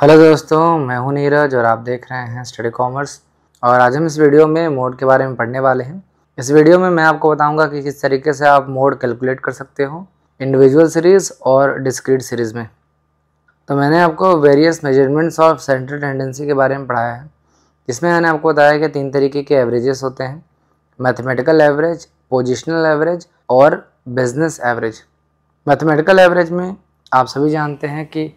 hello दोस्तों मैं हूं नीरज और आप देख रहे हैं स्टडी कॉमर्स और आज हम इस वीडियो में मोड के बारे में पढ़ने वाले हैं इस वीडियो में मैं आपको बताऊंगा कि किस तरीके से आप मोड कैलकुलेट कर सकते हो इंडिविजुअल सीरीज़ और डिस्क्रीट सीरीज़ में तो मैंने आपको various measurements of central tendency के बारे में पढ़ाया है इसमें मैंने आपको बताया कि तीन तरीके के एवरेजेस होते हैं मैथमेटिकल एवरेज पोजिशनल एवरेज और बिजनेस एवरेज मैथमेटिकल एवरेज में आप सभी जानते हैं कि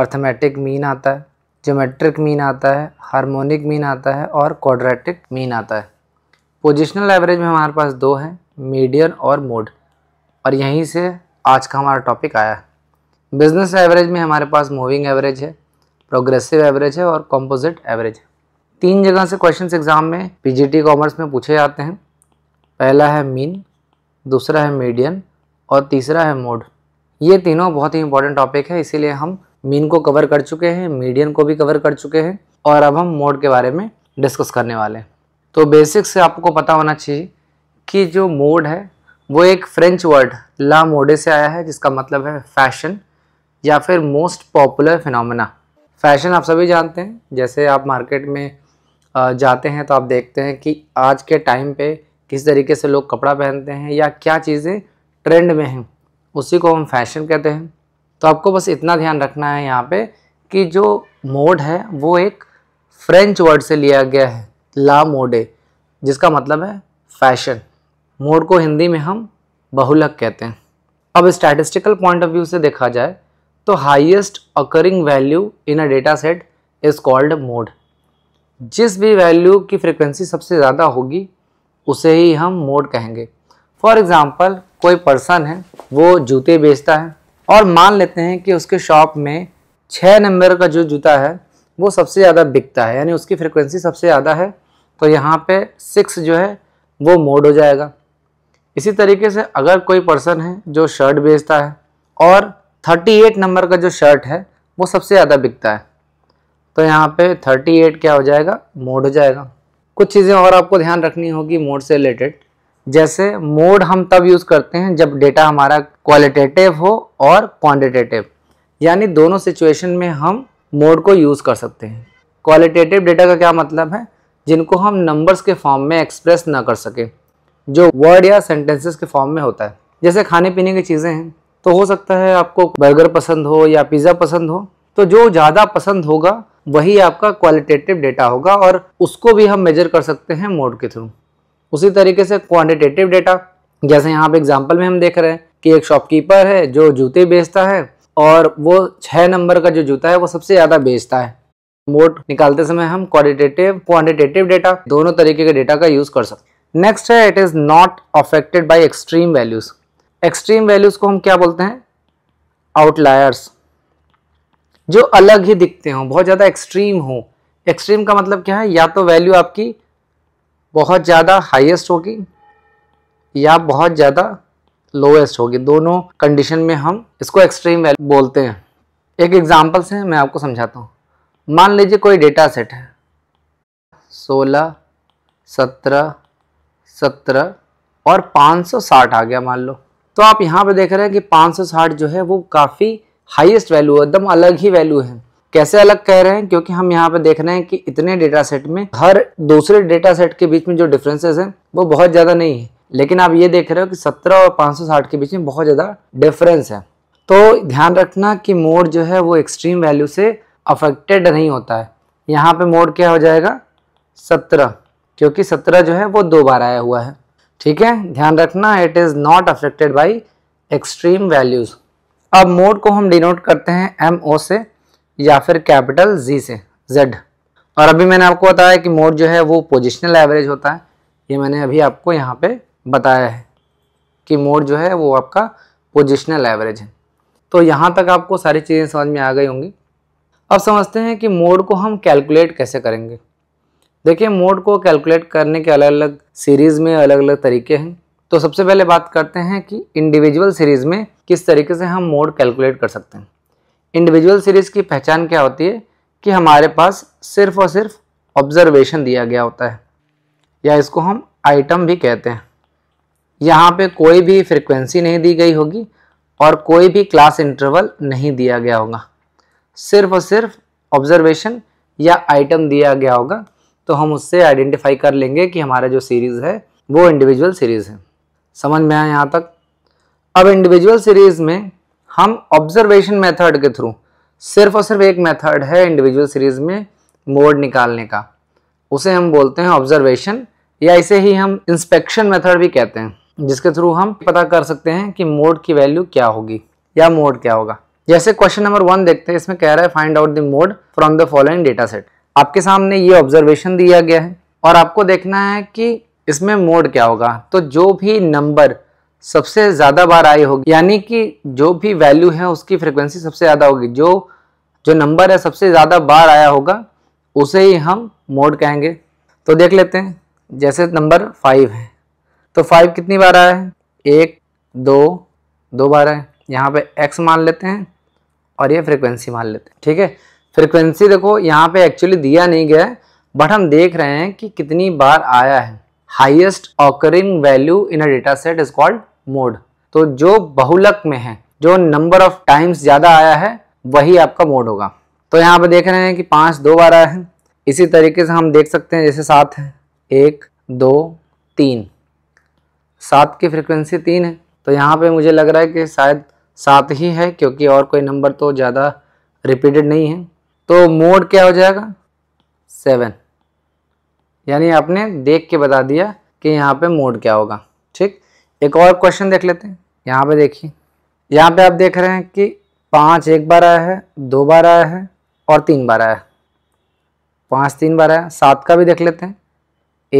अर्थमेटिक मीन आता है जोमेट्रिक मीन आता है हार्मोनिक मीन आता है और क्वाड्रेटिक मीन आता है पोजिशनल एवरेज में हमारे पास दो हैं मीडियन और मोड और यहीं से आज का हमारा टॉपिक आया है बिजनेस एवरेज में हमारे पास मूविंग एवरेज है प्रोग्रेसिव एवरेज है और कॉम्पोजिट एवरेज है तीन जगह से क्वेश्चन एग्ज़ाम में पीजीटी कॉमर्स में पूछे जाते हैं पहला है मीन दूसरा है मीडियन और तीसरा है मोड ये तीनों बहुत ही इंपॉर्टेंट टॉपिक है इसीलिए हम मीन को कवर कर चुके हैं मीडियन को भी कवर कर चुके हैं और अब हम मोड के बारे में डिस्कस करने वाले हैं तो बेसिक से आपको पता होना चाहिए कि जो मोड है वो एक फ्रेंच वर्ड ला मोडे से आया है जिसका मतलब है फैशन या फिर मोस्ट पॉपुलर फिनोमेना फैशन आप सभी जानते हैं जैसे आप मार्केट में जाते हैं तो आप देखते हैं कि आज के टाइम पे किस तरीके से लोग कपड़ा पहनते हैं या क्या चीज़ें ट्रेंड में हैं उसी को हम फैशन कहते हैं तो आपको बस इतना ध्यान रखना है यहाँ पे कि जो मोड है वो एक फ्रेंच वर्ड से लिया गया है ला मोडे जिसका मतलब है फैशन मोड को हिंदी में हम बहुलक कहते हैं अब स्टैटिस्टिकल पॉइंट ऑफ व्यू से देखा जाए तो highest occurring value in a data set is called mode जिस भी वैल्यू की फ्रिक्वेंसी सबसे ज़्यादा होगी उसे ही हम मोड कहेंगे फॉर एग्ज़ाम्पल कोई पर्सन है वो जूते बेचता है और मान लेते हैं कि उसके शॉप में छः नंबर का जो जूता है वो सबसे ज़्यादा बिकता है यानी उसकी फ्रिक्वेंसी सबसे ज़्यादा है तो यहाँ पे सिक्स जो है वो मोड हो जाएगा इसी तरीके से अगर कोई पर्सन है जो शर्ट बेचता है और 38 नंबर का जो शर्ट है वो सबसे ज़्यादा बिकता है तो यहाँ पे 38 क्या हो जाएगा मोड हो जाएगा कुछ चीज़ें और आपको ध्यान रखनी होगी मोड से रिलेटेड जैसे मोड हम तब यूज़ करते हैं जब डेटा हमारा क्वालिटेटिव हो और क्वान्टिटेटिव यानी दोनों सिचुएशन में हम मोड को यूज़ कर सकते हैं क्वालिटेटिव डेटा का क्या मतलब है जिनको हम नंबर्स के फॉर्म में एक्सप्रेस ना कर सके जो वर्ड या सेंटेंसेस के फॉर्म में होता है जैसे खाने पीने की चीज़ें हैं तो हो सकता है आपको बर्गर पसंद हो या पिज़्ज़ा पसंद हो तो जो ज़्यादा पसंद होगा वही आपका क्वालिटेटिव डेटा होगा और उसको भी हम मेजर कर सकते हैं मोड के थ्रू उसी तरीके से क्वान्टिटेटिव डेटा जैसे यहाँ पे एग्जाम्पल में हम देख रहे हैं कि एक शॉपकीपर है जो जूते बेचता है और वो छः नंबर का जो जूता है वो सबसे ज़्यादा बेचता है मोड निकालते समय हम क्वालिटेटिव क्वान्टिटेटिव डेटा दोनों तरीके के डेटा का यूज़ कर सकते हैं नेक्स्ट है it is not affected by extreme values extreme values को हम क्या बोलते हैं आउटलायर्स जो अलग ही दिखते हों बहुत ज़्यादा एक्सट्रीम हो एक्सट्रीम का मतलब क्या है या तो वैल्यू आपकी बहुत ज़्यादा हाईएस्ट होगी या बहुत ज़्यादा लोएस्ट होगी दोनों कंडीशन में हम इसको एक्सट्रीम वैल्यू बोलते हैं एक एग्जाम्पल से मैं आपको समझाता हूँ मान लीजिए कोई डेटा सेट है सोलह सत्रह सत्रह और 560 आ गया मान लो तो आप यहाँ पे देख रहे हैं कि 560 जो है वो काफ़ी हाईएस्ट वैल्यू है एकदम अलग ही वैल्यू है कैसे अलग कह रहे हैं क्योंकि हम यहाँ पे देख रहे हैं कि इतने डेटा सेट में हर दूसरे डेटा सेट के बीच में जो डिफरेंसेस हैं वो बहुत ज़्यादा नहीं है लेकिन आप ये देख रहे हो कि 17 और 560 के बीच में बहुत ज़्यादा डिफरेंस है तो ध्यान रखना कि मोड जो है वो एक्सट्रीम वैल्यू से अफेक्टेड नहीं होता है यहाँ पे मोड क्या हो जाएगा सत्रह क्योंकि सत्रह जो है वो दो बार आया हुआ है ठीक है ध्यान रखना it is not affected by extreme values अब मोड को हम डिनोट करते हैं एम ओ से या फिर कैपिटल जी से जेड और अभी मैंने आपको बताया कि मोड जो है वो पोजिशनल एवरेज होता है ये मैंने अभी आपको यहाँ पे बताया है कि मोड जो है वो आपका पोजिशनल एवरेज है तो यहाँ तक आपको सारी चीज़ें समझ में आ गई होंगी अब समझते हैं कि मोड को हम कैलकुलेट कैसे करेंगे देखिए मोड को कैलकुलेट करने के अलग अलग सीरीज़ में अलग अलग तरीके हैं तो सबसे पहले बात करते हैं कि इंडिविजुअल सीरीज़ में किस तरीके से हम मोड कैलकुलेट कर सकते हैं इंडिविजुअल सीरीज की पहचान क्या होती है कि हमारे पास सिर्फ और सिर्फ ऑब्जर्वेशन दिया गया होता है या इसको हम आइटम भी कहते हैं यहाँ पे कोई भी फ्रिक्वेंसी नहीं दी गई होगी और कोई भी क्लास इंटरवल नहीं दिया गया होगा सिर्फ और सिर्फ ऑब्जर्वेशन या आइटम दिया गया होगा तो हम उससे आइडेंटिफाई कर लेंगे कि हमारा जो सीरीज़ है वो इंडिविजुअल सीरीज़ है समझ में आया यहाँ तक अब इंडिविजुअल सीरीज़ में हम ऑब्जर्वेशन मेथड के थ्रू सिर्फ और सिर्फ एक मेथड है इंडिविजुअल सीरीज में मोड निकालने का उसे हम बोलते हैं ऑब्जर्वेशन या इसे ही हम इंस्पेक्शन मेथड भी कहते हैं जिसके थ्रू हम पता कर सकते हैं कि मोड की वैल्यू क्या होगी या मोड क्या होगा जैसे क्वेश्चन नंबर वन देखते हैं इसमें कह रहा है find out the mode from the following data set आपके सामने ये ऑब्जर्वेशन दिया गया है और आपको देखना है कि इसमें मोड क्या होगा तो जो भी नंबर सबसे ज़्यादा बार आई होगी यानी कि जो भी वैल्यू है उसकी फ्रिक्वेंसी सबसे ज़्यादा होगी जो जो नंबर है सबसे ज़्यादा बार आया होगा उसे ही हम मोड कहेंगे तो देख लेते हैं जैसे नंबर फाइव है तो फाइव कितनी बार आया है एक दो दो बार है यहाँ पे एक्स मान लेते हैं और ये फ्रिक्वेंसी मान लेते हैं ठीक है फ्रिक्वेंसी देखो यहाँ पे एक्चुअली दिया नहीं गया है बट हम देख रहे हैं कि कितनी बार आया है highest occurring value in a data set is called mode तो जो बहुलक में है जो नंबर ऑफ टाइम्स ज़्यादा आया है वही आपका मोड होगा तो यहाँ पे देख रहे हैं कि पांच दो बार आया है इसी तरीके से हम देख सकते हैं जैसे सात है एक दो तीन सात की फ्रिक्वेंसी तीन है तो यहाँ पे मुझे लग रहा है कि शायद सात ही है क्योंकि और कोई नंबर तो ज़्यादा रिपीटेड नहीं है तो मोड क्या हो जाएगा सेवन यानी आपने देख के बता दिया कि यहाँ पे मोड क्या होगा ठीक एक और क्वेश्चन देख लेते हैं यहाँ पे देखिए यहाँ पे आप देख रहे हैं कि पाँच एक बार आया है दो बार आया है और तीन बार आया है पाँच तीन बार आया सात का भी देख लेते हैं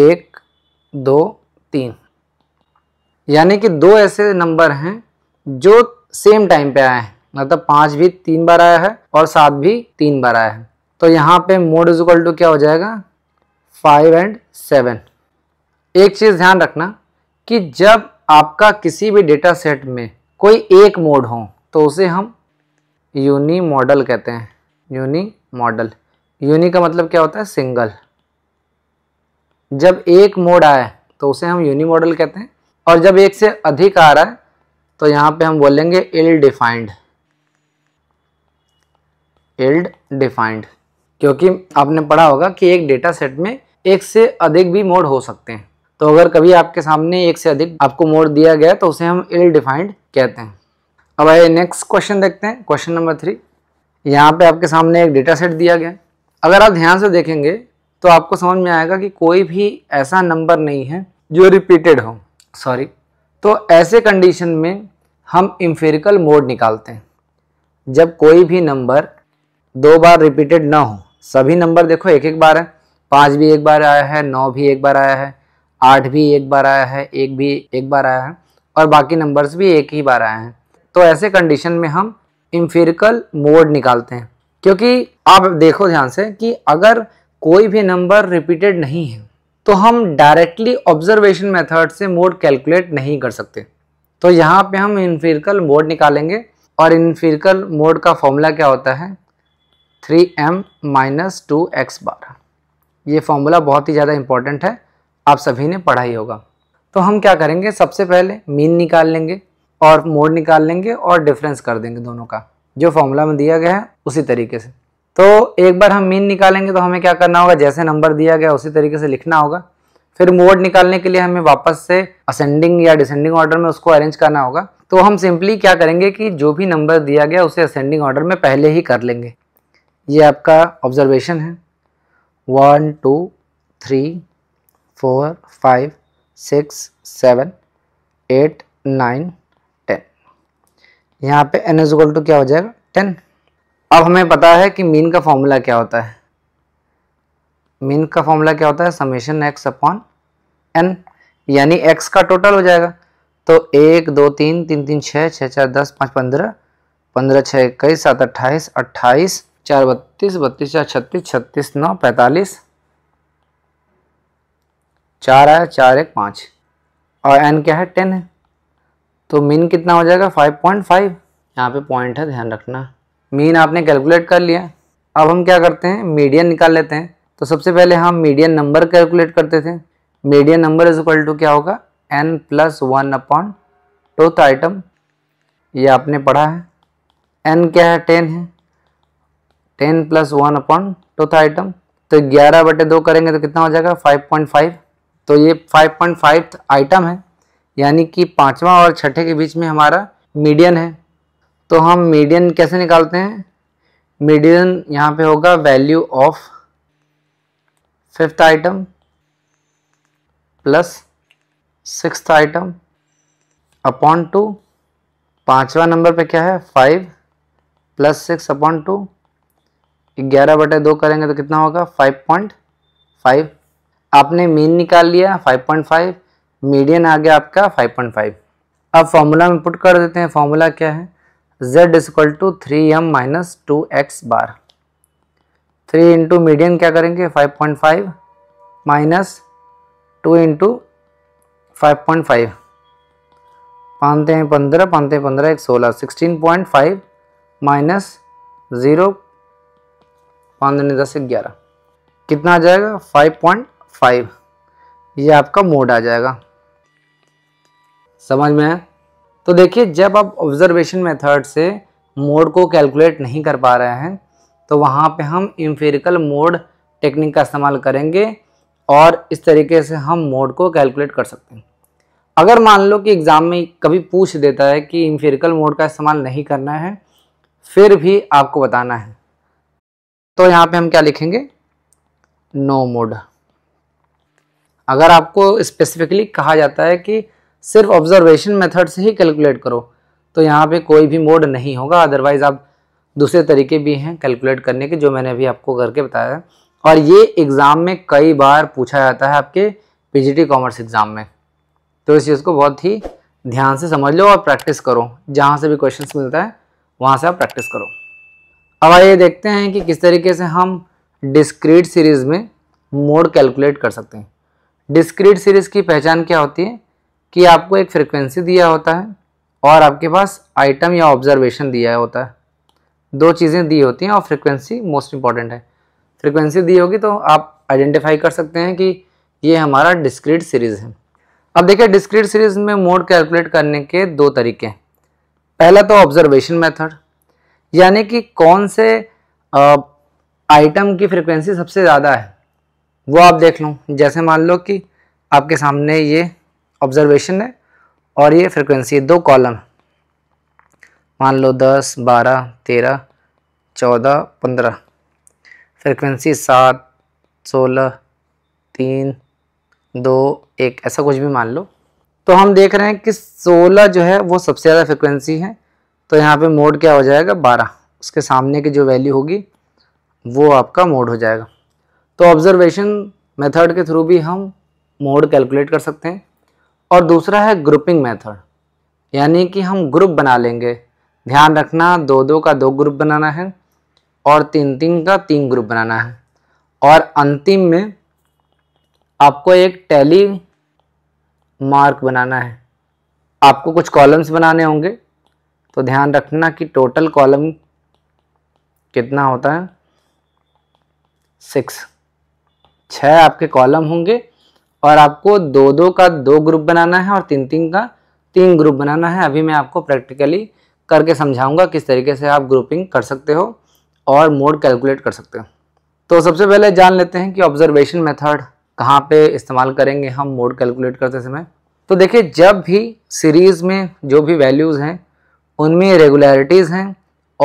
एक दो तीन यानी कि दो ऐसे नंबर हैं जो सेम टाइम पे आए हैं मतलब पाँच भी तीन बार आया है और सात भी तीन बार आया है तो यहाँ पे मोड इक्वल टू क्या हो जाएगा फाइव एंड सेवन एक चीज़ ध्यान रखना कि जब आपका किसी भी डेटा सेट में कोई एक मोड हो तो उसे हम यूनी मॉडल कहते हैं यूनी मॉडल यूनी का मतलब क्या होता है सिंगल जब एक मोड आए तो उसे हम यूनी मॉडल कहते हैं और जब एक से अधिक आ रहा है तो यहाँ पे हम बोलेंगे इल डिफाइंड इल्ड डिफाइंड क्योंकि आपने पढ़ा होगा कि एक डेटा सेट में एक से अधिक भी मोड हो सकते हैं तो अगर कभी आपके सामने एक से अधिक आपको मोड दिया गया तो उसे हम इल डिफाइंड कहते हैं अब आइए नेक्स्ट क्वेश्चन देखते हैं क्वेश्चन नंबर थ्री यहाँ पे आपके सामने एक डेटा सेट दिया गया अगर आप ध्यान से देखेंगे तो आपको समझ में आएगा कि कोई भी ऐसा नंबर नहीं है जो रिपीटेड हो सॉरी तो ऐसे कंडीशन में हम इम्फेरिकल मोड निकालते हैं जब कोई भी नंबर दो बार रिपीटेड ना हो सभी नंबर देखो एक एक बार है पाँच भी एक बार आया है नौ भी एक बार आया है आठ भी एक बार आया है एक भी एक बार आया है और बाकी नंबर्स भी एक ही बार आए हैं तो ऐसे कंडीशन में हम इम्फेरिकल मोड निकालते हैं क्योंकि आप देखो ध्यान से कि अगर कोई भी नंबर रिपीटेड नहीं है तो हम डायरेक्टली ऑब्जर्वेशन मेथड से मोड कैलकुलेट नहीं कर सकते तो यहाँ पे हम इन्फिरकल मोड निकालेंगे और इन्फिरकल मोड का फॉर्मूला क्या होता है three M minus two X bar ये फॉर्मूला बहुत ही ज़्यादा इंपॉर्टेंट है आप सभी ने पढ़ा ही होगा तो हम क्या करेंगे सबसे पहले मीन निकाल लेंगे और मोड निकाल लेंगे और डिफरेंस कर देंगे दोनों का जो फॉर्मूला में दिया गया है उसी तरीके से तो एक बार हम मीन निकालेंगे तो हमें क्या करना होगा जैसे नंबर दिया गया उसी तरीके से लिखना होगा फिर मोड निकालने के लिए हमें वापस से असेंडिंग या डिसेंडिंग ऑर्डर में उसको अरेंज करना होगा तो हम सिंपली क्या करेंगे कि जो भी नंबर दिया गया उसे असेंडिंग ऑर्डर में पहले ही कर लेंगे ये आपका ऑब्जर्वेशन है one two three four five six seven eight nine ten यहाँ पे एन इज टू क्या हो जाएगा टेन अब हमें पता है कि मीन का फॉर्मूला क्या होता है मीन का फॉर्मूला क्या होता है समेशन एक्स अपॉन एन यानी एक्स का टोटल हो जाएगा तो एक दो तीन तीन तीन छः छः चार दस पाँच पंद्रह पंद्रह छः इक्कीस सात अट्ठाईस अट्ठाईस चार बत्तीस बत्तीस चार छत्तीस छत्तीस नौ पैंतालीस चार आया चार एक पाँच और एन क्या है टेन है तो मीन कितना हो जाएगा फाइव पॉइंट फाइव यहाँ पर पॉइंट है ध्यान रखना मीन आपने कैलकुलेट कर लिया अब हम क्या करते हैं मीडियन निकाल लेते हैं तो सबसे पहले हम मीडियन नंबर कैलकुलेट करते थे median number is equal to क्या होगा N plus one upon twoth item ये आपने पढ़ा है एन क्या है टेन है ten plus one upon twoth item तो ग्यारह बटे दो करेंगे तो कितना हो जाएगा फाइव पॉइंट फाइव तो ये फाइव पॉइंट फाइव आइटम है यानी कि पाँचवा और छठे के बीच में हमारा मीडियन है तो हम मीडियन कैसे निकालते हैं मीडियन यहाँ पे होगा value of fifth item plus six item upon two पाँचवा नंबर पे क्या है five plus six upon two ग्यारह बटे दो करेंगे तो कितना होगा फाइव पॉइंट फाइव आपने मीन निकाल लिया 5.5 मीडियन आ गया आपका 5.5 अब फॉर्मूला में पुट कर देते हैं फॉर्मूला क्या है z is equal to three M minus two X bar three into median क्या करेंगे 5.5 minus two into five point five पानते हैं पंद्रह पानते हैं पंद्रह एक सोलह sixteen point five minus zero पाँच दस ग्यारह कितना आ जाएगा फाइव पॉइंट फाइव ये आपका मोड आ जाएगा समझ में है तो देखिए जब आप ऑब्जर्वेशन मेथड से मोड को कैलकुलेट नहीं कर पा रहे हैं तो वहाँ पे हम इम्फेरिकल मोड टेक्निक का इस्तेमाल करेंगे और इस तरीके से हम मोड को कैलकुलेट कर सकते हैं अगर मान लो कि एग्ज़ाम में कभी पूछ देता है कि इम्फेरिकल मोड का इस्तेमाल नहीं करना है फिर भी आपको बताना है तो यहाँ पे हम क्या लिखेंगे नो मोड अगर आपको स्पेसिफिकली कहा जाता है कि सिर्फ ऑब्जर्वेशन मेथड से ही कैलकुलेट करो तो यहाँ पे कोई भी मोड नहीं होगा अदरवाइज़ आप दूसरे तरीके भी हैं कैलकुलेट करने के जो मैंने अभी आपको करके बताया है और ये एग्ज़ाम में कई बार पूछा जाता है आपके पीजीटी कॉमर्स एग्ज़ाम में तो इस चीज़ को बहुत ही ध्यान से समझ लो और प्रैक्टिस करो जहाँ से भी क्वेश्चन मिलता है वहाँ से आप प्रैक्टिस करो अब आइए देखते हैं कि किस तरीके से हम डिस्क्रीट सीरीज़ में मोड कैलकुलेट कर सकते हैं डिस्क्रीट सीरीज की पहचान क्या होती है कि आपको एक फ्रिक्वेंसी दिया होता है और आपके पास आइटम या ऑब्जर्वेशन दिया होता है दो चीज़ें दी होती हैं और फ्रिक्वेंसी मोस्ट इंपॉर्टेंट है फ्रिक्वेंसी दी होगी तो आप आइडेंटिफाई कर सकते हैं कि ये हमारा डिस्क्रीट सीरीज़ है अब देखिए डिस्क्रीट सीरीज़ में मोड कैलकुलेट करने के दो तरीके हैं पहला तो ऑब्जर्वेशन मेथड यानी कि कौन से आइटम की फ्रिक्वेंसी सबसे ज़्यादा है वो आप देख लो जैसे मान लो कि आपके सामने ये ऑब्जर्वेशन है और ये फ्रिक्वेंसी दो कॉलम मान लो दस बारह तेरह चौदह पंद्रह फ्रिक्वेंसी सात सोलह तीन दो एक ऐसा कुछ भी मान लो तो हम देख रहे हैं कि सोलह जो है वो सबसे ज़्यादा फ्रिक्वेंसी है तो यहाँ पे मोड क्या हो जाएगा बारह उसके सामने की जो वैल्यू होगी वो आपका मोड हो जाएगा तो ऑब्जर्वेशन मेथड के थ्रू भी हम मोड कैलकुलेट कर सकते हैं और दूसरा है ग्रुपिंग मेथड यानी कि हम ग्रुप बना लेंगे ध्यान रखना दो दो का दो ग्रुप बनाना है और तीन तीन का तीन ग्रुप बनाना है और अंतिम में आपको एक टैली मार्क बनाना है आपको कुछ कॉलम्स बनाने होंगे तो ध्यान रखना कि टोटल कॉलम कितना होता है सिक्स छः आपके कॉलम होंगे और आपको दो दो का दो ग्रुप बनाना है और तीन तीन का तीन ग्रुप बनाना है अभी मैं आपको प्रैक्टिकली करके समझाऊंगा किस तरीके से आप ग्रुपिंग कर सकते हो और मोड कैलकुलेट कर सकते हो तो सबसे पहले जान लेते हैं कि ऑब्जर्वेशन मेथड कहाँ पे इस्तेमाल करेंगे हम मोड कैलकुलेट करते समय तो देखिए जब भी सीरीज़ में जो भी वैल्यूज़ हैं उनमें रेगुलरिटीज़ हैं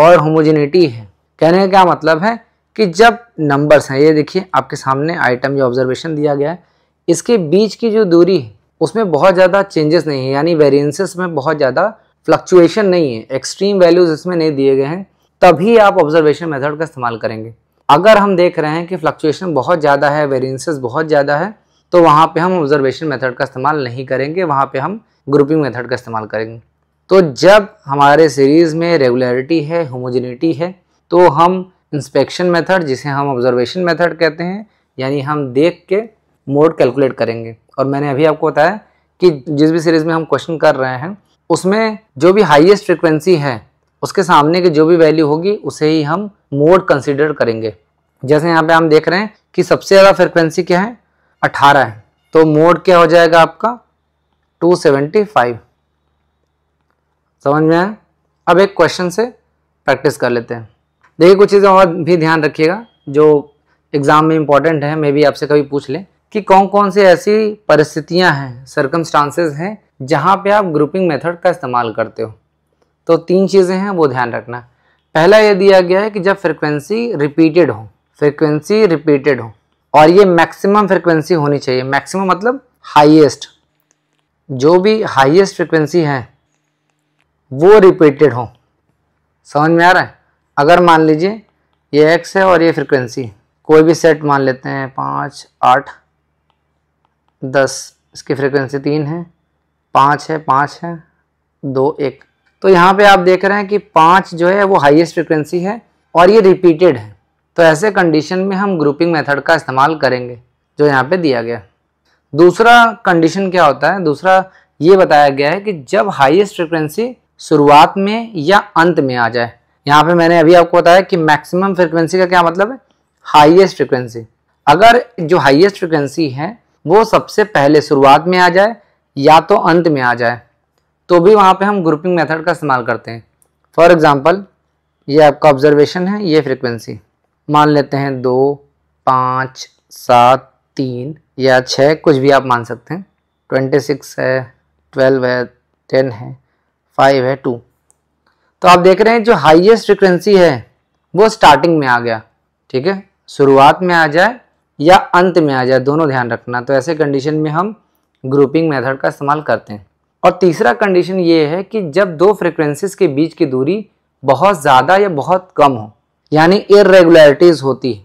और होमोजिनिटी है कहने का क्या मतलब है कि जब नंबर्स हैं ये देखिए आपके सामने आइटम या ऑब्जर्वेशन दिया गया है इसके बीच की जो दूरी है उसमें बहुत ज़्यादा चेंजेस नहीं है यानी वेरिएंसेस में बहुत ज़्यादा फ्लक्चुएशन नहीं है एक्सट्रीम वैल्यूज़ इसमें नहीं दिए गए हैं तभी आप ऑब्जर्वेशन मेथड का इस्तेमाल करेंगे अगर हम देख रहे हैं कि फ्लक्चुएशन बहुत ज़्यादा है वेरियंसेस बहुत ज़्यादा है तो वहाँ पे हम ऑब्जर्वेशन मेथड का इस्तेमाल नहीं करेंगे वहाँ पे हम ग्रुपिंग मेथड का इस्तेमाल करेंगे तो जब हमारे सीरीज़ में रेगुलरिटी है होमोजिनिटी है तो हम इंस्पेक्शन मेथड जिसे हम ऑब्जर्वेशन मेथड कहते हैं यानी हम देख के मोड कैलकुलेट करेंगे और मैंने अभी आपको बताया कि जिस भी सीरीज़ में हम क्वेश्चन कर रहे हैं उसमें जो भी हाईएस्ट फ्रिक्वेंसी है उसके सामने की जो भी वैल्यू होगी उसे ही हम मोड कंसिडर करेंगे जैसे यहाँ पे हम देख रहे हैं कि सबसे ज़्यादा फ्रिक्वेंसी क्या है अठारह है तो मोड क्या हो जाएगा आपका टू समझ में आए अब एक क्वेश्चन से प्रैक्टिस कर लेते हैं देखिए कुछ चीज़ें और भी ध्यान रखिएगा जो एग्ज़ाम में इंपॉर्टेंट है मे भी आपसे कभी पूछ लें कि कौन कौन से ऐसी परिस्थितियाँ हैं सरकमस्टांसेस हैं जहाँ पे आप ग्रुपिंग मेथड का इस्तेमाल करते हो तो तीन चीज़ें हैं वो ध्यान रखना पहला ये दिया गया है कि जब फ्रिक्वेंसी रिपीटेड हो फ्रिक्वेंसी रिपीटेड हो और ये मैक्सिमम फ्रिक्वेंसी होनी चाहिए मैक्सिमम मतलब हाइएस्ट जो भी हाइएस्ट फ्रिक्वेंसी है वो रिपीटेड हो समझ में आ रहा है अगर मान लीजिए ये एक्स है और ये फ्रिक्वेंसी कोई भी सेट मान लेते हैं पाँच आठ दस इसकी फ्रिक्वेंसी तीन है पाँच है पाँच है दो एक तो यहाँ पे आप देख रहे हैं कि पाँच जो है वो हाईएस्ट फ्रिक्वेंसी है और ये रिपीटेड है तो ऐसे कंडीशन में हम ग्रुपिंग मेथड का इस्तेमाल करेंगे जो यहाँ पे दिया गया दूसरा कंडीशन क्या होता है दूसरा ये बताया गया है कि जब हाइएस्ट फ्रिक्वेंसी शुरुआत में या अंत में आ जाए यहाँ पे मैंने अभी आपको बताया कि मैक्सिमम फ्रिक्वेंसी का क्या मतलब है हाईएस्ट फ्रिक्वेंसी अगर जो हाईएस्ट फ्रिक्वेंसी है वो सबसे पहले शुरुआत में आ जाए या तो अंत में आ जाए तो भी वहाँ पे हम ग्रुपिंग मेथड का इस्तेमाल करते हैं फॉर एग्ज़ाम्पल ये आपका ऑब्जर्वेशन है ये फ्रिक्वेंसी मान लेते हैं दो पाँच सात तीन या छः कुछ भी आप मान सकते हैं ट्वेंटी सिक्स है ट्वेल्व है टेन है फाइव है टू तो आप देख रहे हैं जो हाईएस्ट फ्रिक्वेंसी है वो स्टार्टिंग में आ गया ठीक है शुरुआत में आ जाए या अंत में आ जाए दोनों ध्यान रखना तो ऐसे कंडीशन में हम ग्रुपिंग मेथड का इस्तेमाल करते हैं और तीसरा कंडीशन ये है कि जब दो फ्रिक्वेंसीज के बीच की दूरी बहुत ज़्यादा या बहुत कम हो यानी इरेगुलरिटीज़ होती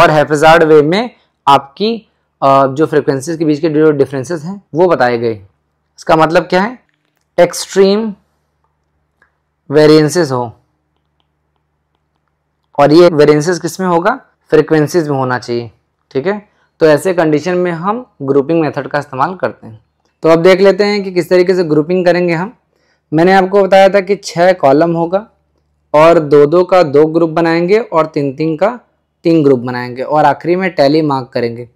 और हेफेजार्ड वे में आपकी जो फ्रिक्वेंसीज के बीच के जो डिफरेंसेस हैं वो बताए गए इसका मतलब क्या है एक्सट्रीम वेरिएंसेस हो और ये वेरिएंसेस किस में होगा फ्रिक्वेंसीज में होना चाहिए ठीक है तो ऐसे कंडीशन में हम ग्रुपिंग मेथड का इस्तेमाल करते हैं तो अब देख लेते हैं कि किस तरीके से ग्रुपिंग करेंगे हम मैंने आपको बताया था कि छः कॉलम होगा और दो दो का दो ग्रुप बनाएंगे और तीन तीन का तीन ग्रुप बनाएंगे और आखिरी में टैली मार्क करेंगे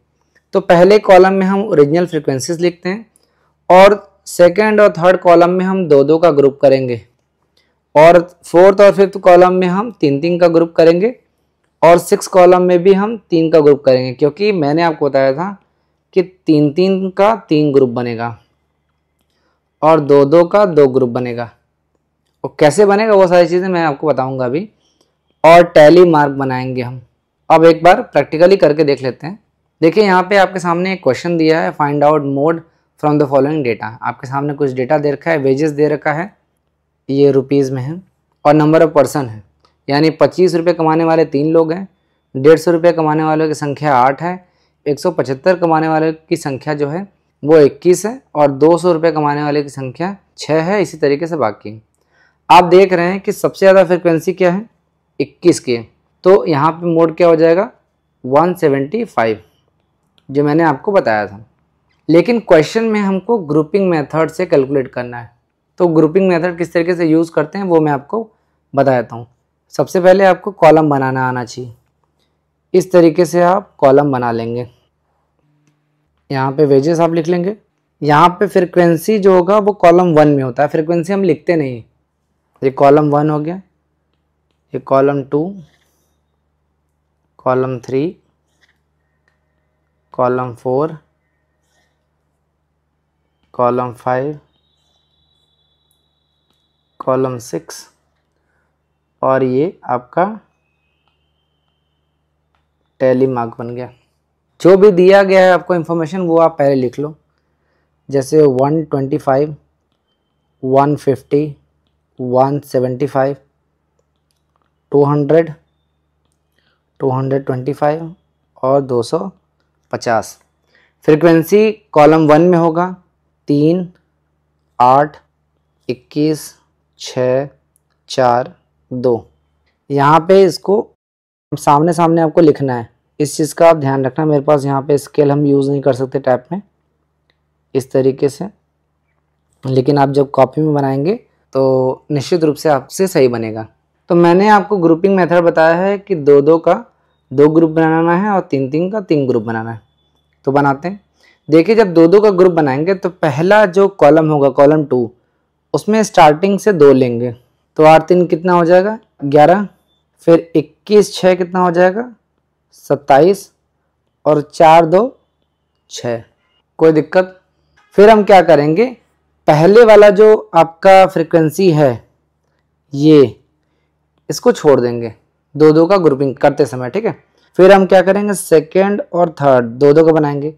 तो पहले कॉलम में हम ओरिजिनल फ्रिक्वेंसीज लिखते हैं और सेकेंड और थर्ड कॉलम में हम दो दो का ग्रुप करेंगे और फोर्थ और फिफ्थ कॉलम में हम तीन तीन का ग्रुप करेंगे और सिक्स कॉलम में भी हम तीन का ग्रुप करेंगे क्योंकि मैंने आपको बताया था कि तीन तीन का तीन ग्रुप बनेगा और दो दो का दो ग्रुप बनेगा और कैसे बनेगा वो सारी चीज़ें मैं आपको बताऊंगा अभी और टैली मार्क बनाएंगे हम अब एक बार प्रैक्टिकली करके देख लेते हैं देखिए यहाँ पे आपके सामने एक क्वेश्चन दिया है find out mode from the following data आपके सामने कुछ डेटा दे रखा है वेजेस दे रखा है ये रुपीज़ में है और नंबर ऑफ पर्सन है यानी पच्चीस रुपये कमाने वाले तीन लोग हैं डेढ़ सौ रुपये कमाने वालों की संख्या आठ है एक सौ पचहत्तर कमाने वालों की संख्या जो है वो इक्कीस है और दो सौ रुपये कमाने वाले की संख्या छः है इसी तरीके से बाकी आप देख रहे हैं कि सबसे ज़्यादा फ्रिक्वेंसी क्या है इक्कीस की तो यहाँ पर मोड क्या हो जाएगा वन जो मैंने आपको बताया था लेकिन क्वेश्चन में हमको ग्रुपिंग मेथड से कैलकुलेट करना है तो ग्रुपिंग मेथड किस तरीके से यूज़ करते हैं वो मैं आपको बता देता हूँ सबसे पहले आपको कॉलम बनाना आना चाहिए इस तरीके से आप कॉलम बना लेंगे यहाँ पे वेजेस आप लिख लेंगे यहाँ पे फ्रिक्वेंसी जो होगा वो कॉलम वन में होता है फ्रिक्वेंसी हम लिखते नहीं ये कॉलम वन हो गया ये column two column three column four column five column six और ये आपका टैली मार्क बन गया जो भी दिया गया है आपको इन्फॉर्मेशन वो आप पहले लिख लो जैसे one twenty five one fifty one seventy five two hundred two hundred twenty five और दो सौ पचास फ्रिक्वेंसी कॉलम वन में होगा तीन आठ इक्कीस छ चार दो यहाँ पे इसको सामने सामने आपको लिखना है इस चीज़ का आप ध्यान रखना मेरे पास यहाँ पे स्केल हम यूज़ नहीं कर सकते टैप में इस तरीके से लेकिन आप जब कॉपी में बनाएंगे तो निश्चित रूप से आपसे सही बनेगा तो मैंने आपको ग्रुपिंग मेथड बताया है कि दो दो का दो ग्रुप बनाना है और तीन तीन का तीन ग्रुप बनाना है तो बनाते हैं देखिए जब दो दो का ग्रुप बनाएंगे तो पहला जो कॉलम होगा कॉलम टू उसमें स्टार्टिंग से दो लेंगे तो आठ तीन कितना हो जाएगा ग्यारह फिर इक्कीस छः कितना हो जाएगा सत्ताईस और चार दो छ कोई दिक्कत फिर हम क्या करेंगे पहले वाला जो आपका फ्रिक्वेंसी है ये इसको छोड़ देंगे दो दो का ग्रुपिंग करते समय ठीक है फिर हम क्या करेंगे सेकेंड और थर्ड दो दो का बनाएंगे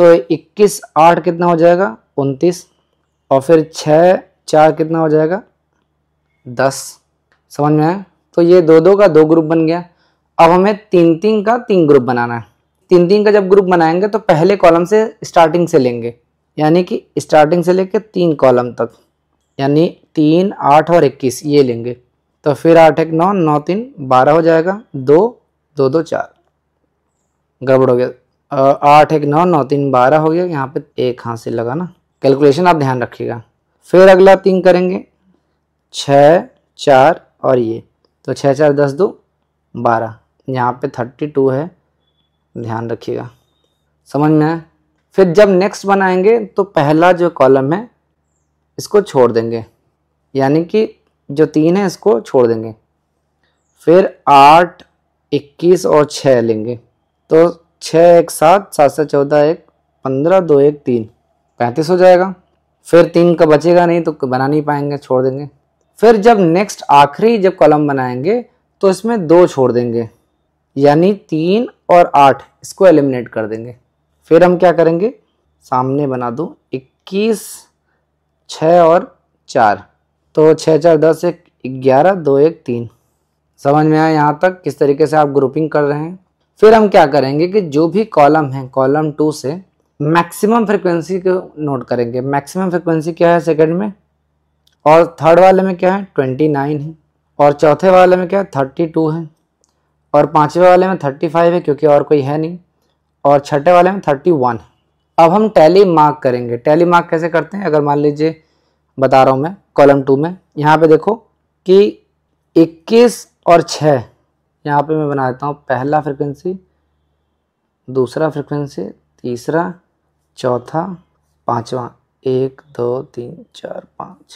तो 21 आठ कितना हो जाएगा 29 और फिर छः चार कितना हो जाएगा दस समझ में आया तो ये दो दो का दो ग्रुप बन गया अब हमें तीन तीन का तीन ग्रुप बनाना है तीन तीन का जब ग्रुप बनाएंगे तो पहले कॉलम से स्टार्टिंग से लेंगे यानी कि स्टार्टिंग से लेकर तीन कॉलम तक यानी तीन आठ और इक्कीस ये लेंगे तो फिर आठ एक नौ नौ तीन बारह हो जाएगा दो दो दो चार गड़बड़ हो गया आठ एक नौ नौ तीन बारह हो गया यहाँ पे एक हाथ से लगा ना कैलकुलेशन आप ध्यान रखिएगा फिर अगला तीन करेंगे छः चार और ये तो छः चार दस दो बारह यहाँ पे थर्टी टू है ध्यान रखिएगा समझ में आया फिर जब नेक्स्ट बनाएंगे तो पहला जो कॉलम है इसको छोड़ देंगे यानी कि जो तीन है इसको छोड़ देंगे फिर आठ इक्कीस और छः लेंगे तो छः एक सात सात से चौदह एक पंद्रह दो एक तीन पैंतीस हो जाएगा फिर तीन का बचेगा नहीं तो बना नहीं पाएंगे छोड़ देंगे फिर जब नेक्स्ट आखिरी जब कॉलम बनाएंगे तो इसमें दो छोड़ देंगे यानी तीन और आठ इसको एलिमिनेट कर देंगे फिर हम क्या करेंगे सामने बना दूँ इक्कीस छः और चार तो छः चार दस एक ग्यारह दो एक तीन समझ में आया यहाँ तक किस तरीके से आप ग्रुपिंग कर रहे हैं फिर हम क्या करेंगे कि जो भी कॉलम है कॉलम टू से मैक्सिमम फ्रिक्वेंसी को नोट करेंगे मैक्सिमम फ्रिक्वेंसी क्या है सेकंड में और थर्ड वाले में क्या है ट्वेंटी नाइन है और चौथे वाले में क्या है थर्टी टू है और पाँचवें वाले में थर्टी फाइव है क्योंकि और कोई है नहीं और छठे वाले में थर्टी वन है अब हम टैली मार्क करेंगे टैली मार्क कैसे करते हैं अगर मान लीजिए बता रहा हूँ मैं कॉलम टू में यहाँ पे देखो कि इक्कीस और छः यहाँ पे मैं बना देता हूँ पहला फ्रिक्वेंसी दूसरा फ्रिक्वेंसी तीसरा चौथा पाँचवा एक दो तीन चार पाँच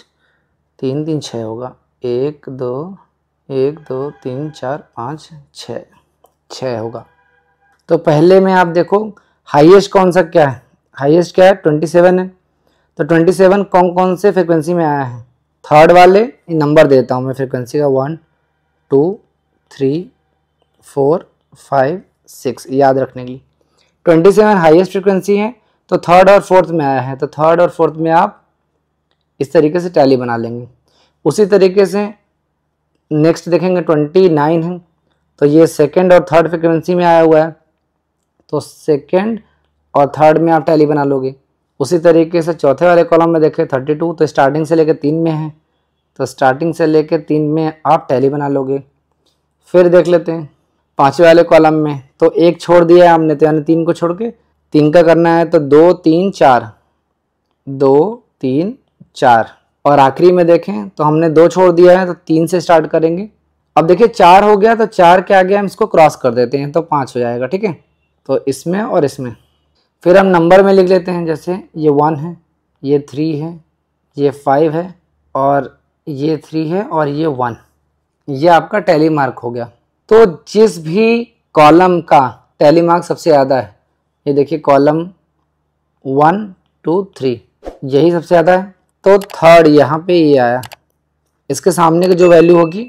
तीन तीन छः होगा एक दो एक दो तीन चार पाँच छ छः होगा तो पहले में आप देखो हाईएस्ट कौन सा क्या है हाईएस्ट क्या है ट्वेंटी सेवन है तो ट्वेंटी सेवन कौन कौन से फ्रिक्वेंसी में आया है थर्ड वाले नंबर देता हूँ मैं फ्रिक्वेंसी का one two three four five six याद रखने के लिए ट्वेंटी सेवन हाइएस्ट फ्रिक्वेंसी है तो थर्ड और फोर्थ में आया है तो थर्ड और फोर्थ में आप इस तरीके से टैली बना लेंगे उसी तरीके से नेक्स्ट देखेंगे ट्वेंटी नाइन है तो ये सेकेंड और थर्ड फ्रिक्वेंसी में आया हुआ है तो सेकेंड और थर्ड में आप टैली बना लोगे उसी तरीके से चौथे वाले कॉलम में देखें थर्टी टू तो स्टार्टिंग से लेकर तीन में है तो स्टार्टिंग से लेकर तीन में आप टैली बना लोगे फिर देख लेते हैं पाँचवें वाले कॉलम में तो एक छोड़ दिया है हमने तो यानी तीन को छोड़ के तीन का करना है तो दो तीन चार दो तीन चार और आखिरी में देखें तो हमने दो छोड़ दिया है तो तीन से स्टार्ट करेंगे अब देखिए चार हो गया तो चार के आगे हम इसको क्रॉस कर देते हैं तो पाँच हो जाएगा ठीक है तो इसमें और इसमें फिर हम नंबर में लिख लेते हैं जैसे ये वन है ये थ्री है ये फाइव है और ये थ्री है और ये वन ये आपका टैली मार्क हो गया तो जिस भी कॉलम का टैली मार्क सबसे ज़्यादा है ये देखिए कॉलम वन टू थ्री यही सबसे ज़्यादा है तो थर्ड यहाँ पे ये आया इसके सामने की जो वैल्यू होगी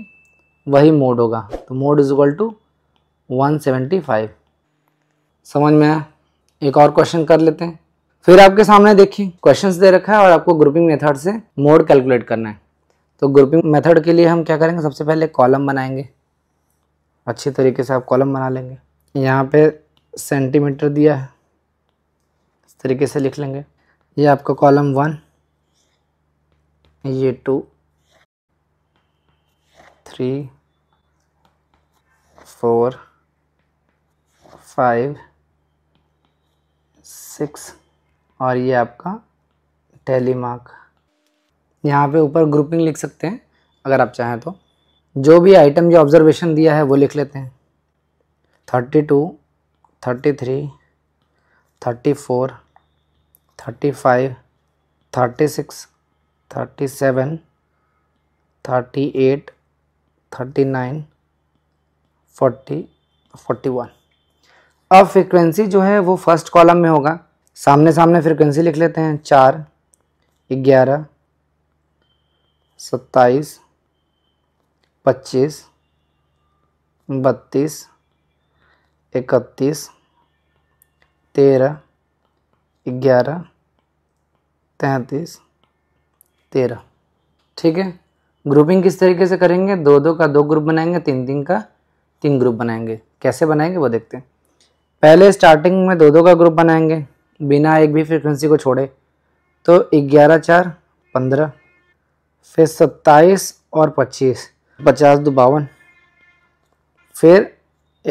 वही मोड होगा तो mode is equal to one seventy five समझ में आया एक और क्वेश्चन कर लेते हैं फिर आपके सामने देखिए क्वेश्चंस दे रखा है और आपको ग्रुपिंग मेथड से मोड कैलकुलेट करना है तो ग्रुपिंग मेथड के लिए हम क्या करेंगे सबसे पहले कॉलम बनाएंगे अच्छे तरीके से आप कॉलम बना लेंगे यहाँ पे सेंटीमीटर दिया है इस तरीके से लिख लेंगे ये आपका कॉलम वन ये two three four five six और ये आपका टैली मार्क यहाँ पे ऊपर ग्रुपिंग लिख सकते हैं अगर आप चाहें तो जो भी आइटम जो ऑब्जर्वेशन दिया है वो लिख लेते हैं thirty two thirty three thirty four thirty five thirty six thirty seven thirty eight thirty nine forty forty one अब फ्रीक्वेंसी जो है वो फर्स्ट कॉलम में होगा सामने सामने फ्रीक्वेंसी लिख लेते हैं चार ग्यारह सत्ताईस पच्चीस बत्तीस इकतीस तेरह ग्यारह तैंतीस तेरह ठीक है ग्रुपिंग किस तरीके से करेंगे दो दो का दो ग्रुप बनाएंगे तीन तीन का तीन ग्रुप बनाएंगे कैसे बनाएंगे वो देखते हैं पहले स्टार्टिंग में दो दो का ग्रुप बनाएंगे बिना एक भी फ्रिक्वेंसी को छोड़े तो ग्यारह चार पंद्रह फिर सत्ताईस और पच्चीस पचास दो बावन फिर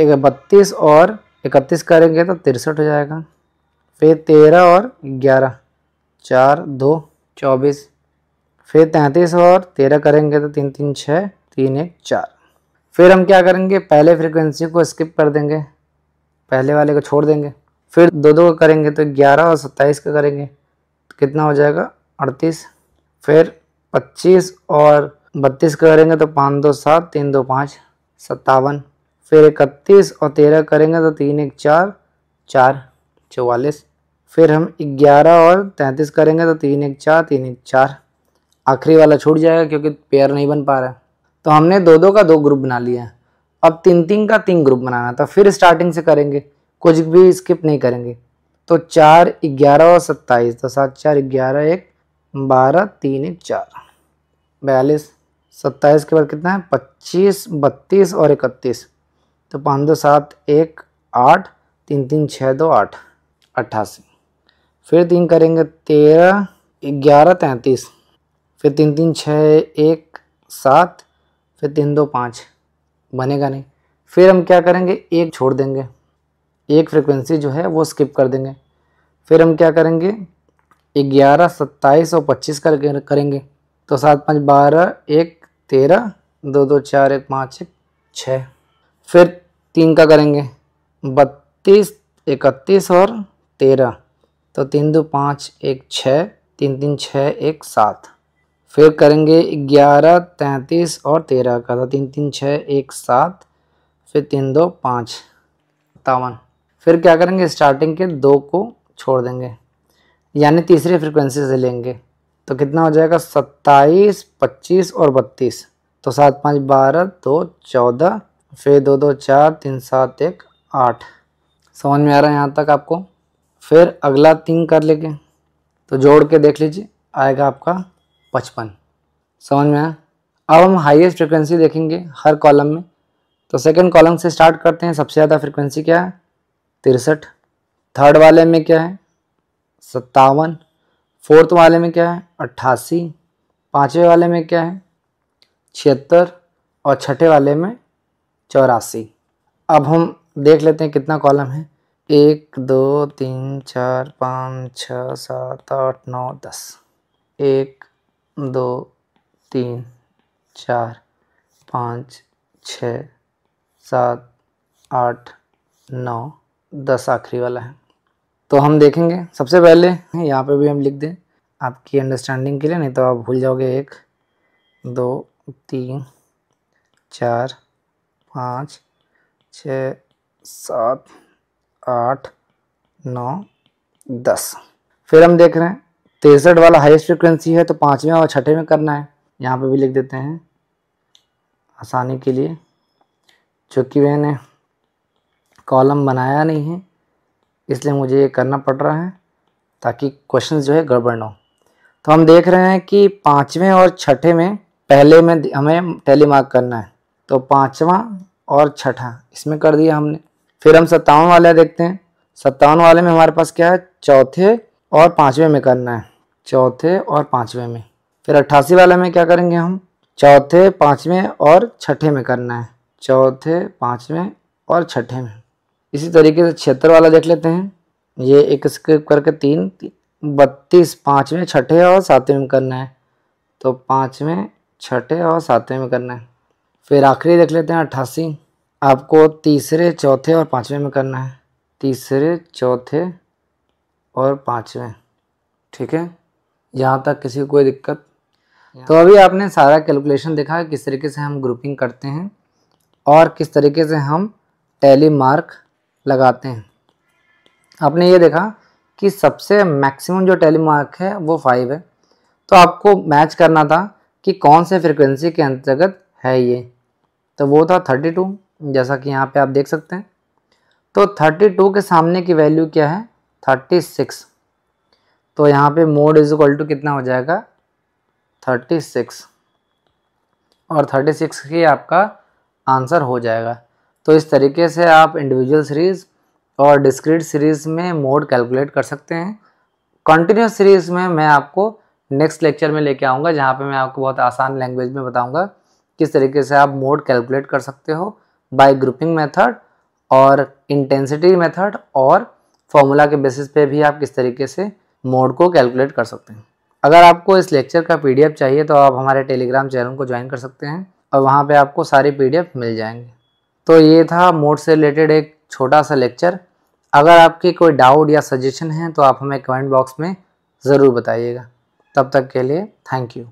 एक बत्तीस और इकतीस करेंगे तो तिरसठ हो जाएगा फिर तेरह और ग्यारह चार दो चौबीस फिर तैंतीस और तेरह करेंगे तो तीन तीन छः तीन एक चार फिर हम क्या करेंगे पहले फ्रिक्वेंसी को स्किप कर देंगे पहले वाले को छोड़ देंगे फिर दो दो करेंगे तो ग्यारह और सत्ताईस का करेंगे तो कितना हो जाएगा अड़तीस फिर पच्चीस और बत्तीस का करेंगे तो पाँच दो सात तीन दो पाँच सत्तावन फिर इकतीस और तेरह करेंगे तो तीन एक चार चार चौवालीस फिर हम ग्यारह और तैंतीस करेंगे तो तीन एक चार तीन एक चार आखिरी वाला छूट जाएगा क्योंकि पेयर नहीं बन पा रहा तो हमने दो दो का दो ग्रुप बना लिया अब तीन तीन का तीन ग्रुप बनाना था तो फिर स्टार्टिंग से करेंगे कुछ भी स्किप नहीं करेंगे तो चार ग्यारह और सत्ताईस तो सात चार ग्यारह एक बारह तीन एक चार बयालीस सत्ताईस के बाद कितना है पच्चीस बत्तीस और इकतीस तो पाँच दो सात एक आठ तीन तीन छः दो आठ अट्ठासी फिर तीन करेंगे तेरह ग्यारह तैंतीस फिर तीन तीन छः एक सात फिर तीन दो पाँच बनेगा नहीं फिर हम क्या करेंगे एक छोड़ देंगे एक फ्रिक्वेंसी जो है वो स्किप कर देंगे फिर हम क्या करेंगे ग्यारह सत्ताईस और पच्चीस कर करेंगे तो सात पाँच बारह एक तेरह दो दो चार एक पाँच एक छः फिर तीन का करेंगे बत्तीस इकतीस और तेरह तो तीन दो पाँच एक छः तीन तीन छः एक सात फिर करेंगे ग्यारह तैंतीस और तेरह का तो तीन तीन छः एक सात फिर तीन दो पाँच सत्तावन फिर क्या करेंगे स्टार्टिंग के दो को छोड़ देंगे यानी तीसरी फ्रिक्वेंसी से लेंगे तो कितना हो जाएगा सत्ताईस पच्चीस और बत्तीस तो सात पाँच बारह दो चौदह फिर दो दो चार तीन सात एक आठ समझ में आ रहा है यहाँ तक आपको फिर अगला तीन कर लेंगे तो जोड़ के देख लीजिए आएगा आपका पचपन समझ में आया अब हम हाईएस्ट फ्रिक्वेंसी देखेंगे हर कॉलम में तो सेकंड कॉलम से स्टार्ट करते हैं सबसे ज़्यादा फ्रिक्वेंसी क्या है तिरसठ थर्ड वाले में क्या है सत्तावन फोर्थ वाले में क्या है अट्ठासी पाँचवें वाले में क्या है छिहत्तर और छठे वाले में चौरासी अब हम देख लेते हैं कितना कॉलम है एक दो तीन चार पाँच छः सात आठ नौ दस एक दो तीन चार पाँच छ सात आठ नौ दस आखिरी वाला है तो हम देखेंगे सबसे पहले यहाँ पे भी हम लिख दें आपकी अंडरस्टैंडिंग के लिए नहीं तो आप भूल जाओगे एक दो तीन चार पाँच छ सात आठ नौ दस फिर हम देख रहे हैं तिरसठ वाला हाईएस्ट फ्रिक्वेंसी है तो पाँचवें और छठे में करना है यहाँ पे भी लिख देते हैं आसानी के लिए चूँकि मैंने कॉलम बनाया नहीं है इसलिए मुझे ये करना पड़ रहा है ताकि क्वेश्चन जो है गड़बड़ ना हो तो हम देख रहे हैं कि पाँचवें और छठे में पहले में हमें टेलीमार्क करना है तो पाँचवा और छठा इसमें कर दिया हमने फिर हम सत्तावन वाले देखते हैं सत्तावन वाले में हमारे पास क्या है चौथे और पाँचवें में करना है चौथे और पाँचवें में फिर अट्ठासी वाले में क्या करेंगे हम चौथे पाँचवें और छठे में करना है चौथे पाँचवें और छठे में इसी तरीके से छिहत्तर वाला देख लेते हैं ये एक स्क्रिप करके तीन, तीन बत्तीस पाँचवें छठे और सातवें में करना है तो पाँचवें छठे और सातवें में करना है फिर आखिरी देख लेते हैं अट्ठासी आपको तीसरे चौथे और पाँचवें में करना है तीसरे चौथे और पाँचवें ठीक है यहाँ तक किसी को कोई दिक्कत तो अभी आपने सारा कैलकुलेशन देखा है किस तरीके से हम ग्रुपिंग करते हैं और किस तरीके से हम टैली मार्क लगाते हैं आपने ये देखा कि सबसे मैक्सिमम जो टैली मार्क है वो फाइव है तो आपको मैच करना था कि कौन से फ्रिक्वेंसी के अंतर्गत है ये तो वो था थर्टी टू जैसा कि यहाँ पे आप देख सकते हैं तो थर्टी टू के सामने की वैल्यू क्या है थर्टी सिक्स तो यहाँ पे मोड इज इक्वल टू कितना हो जाएगा थर्टी सिक्स और थर्टी सिक्स की आपका आंसर हो जाएगा तो इस तरीके से आप इंडिविजुअल सीरीज़ और डिस्क्रीट सीरीज़ में मोड कैलकुलेट कर सकते हैं कंटिन्यूस सीरीज़ में मैं आपको नेक्स्ट लेक्चर में लेके आऊँगा जहाँ पे मैं आपको बहुत आसान लैंग्वेज में बताऊँगा किस तरीके से आप मोड कैलकुलेट कर सकते हो बाय ग्रुपिंग मेथड और इंटेंसिटी मेथड और फॉर्मूला के बेसिस पे भी आप किस तरीके से मोड को कैलकुलेट कर सकते हैं अगर आपको इस लेक्चर का पीडीएफ चाहिए तो आप हमारे टेलीग्राम चैनल को ज्वाइन कर सकते हैं और वहाँ पर आपको सारे पी मिल जाएंगे तो ये था मोड से रिलेटेड एक छोटा सा लेक्चर अगर आपके कोई डाउट या सजेशन है तो आप हमें कमेंट बॉक्स में ज़रूर बताइएगा तब तक के लिए थैंक यू